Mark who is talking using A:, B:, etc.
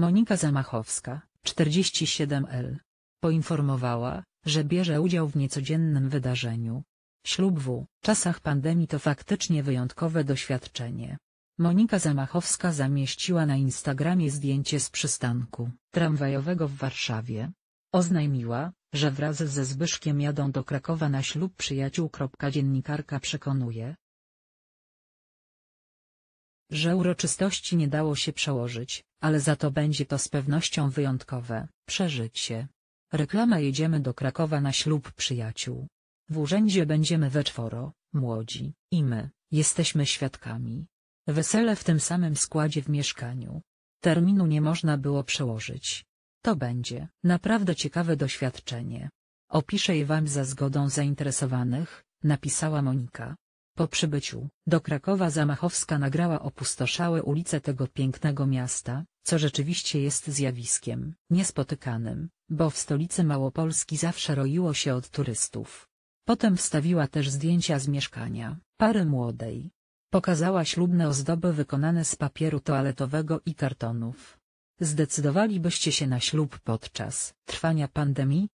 A: Monika Zamachowska, 47L. Poinformowała, że bierze udział w niecodziennym wydarzeniu. Ślub w czasach pandemii to faktycznie wyjątkowe doświadczenie. Monika Zamachowska zamieściła na Instagramie zdjęcie z przystanku tramwajowego w Warszawie. Oznajmiła, że wraz ze Zbyszkiem jadą do Krakowa na ślub przyjaciół. Dziennikarka przekonuje, że uroczystości nie dało się przełożyć, ale za to będzie to z pewnością wyjątkowe przeżycie. Reklama jedziemy do Krakowa na ślub przyjaciół. W urzędzie będziemy we czworo, młodzi, i my, jesteśmy świadkami. Wesele w tym samym składzie w mieszkaniu. Terminu nie można było przełożyć. To będzie naprawdę ciekawe doświadczenie. Opiszę je wam za zgodą zainteresowanych, napisała Monika. Po przybyciu do Krakowa Zamachowska nagrała opustoszałe ulice tego pięknego miasta, co rzeczywiście jest zjawiskiem niespotykanym, bo w stolicy Małopolski zawsze roiło się od turystów. Potem wstawiła też zdjęcia z mieszkania pary młodej. Pokazała ślubne ozdoby wykonane z papieru toaletowego i kartonów. Zdecydowalibyście się na ślub podczas trwania pandemii?